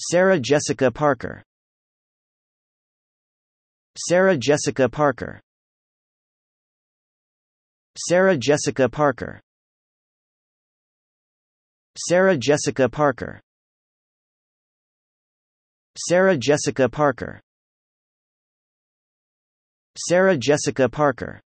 Sarah Jessica Parker Sarah Jessica Parker Sarah Jessica Parker Sarah Jessica Parker Sarah Jessica Parker Sarah Jessica Parker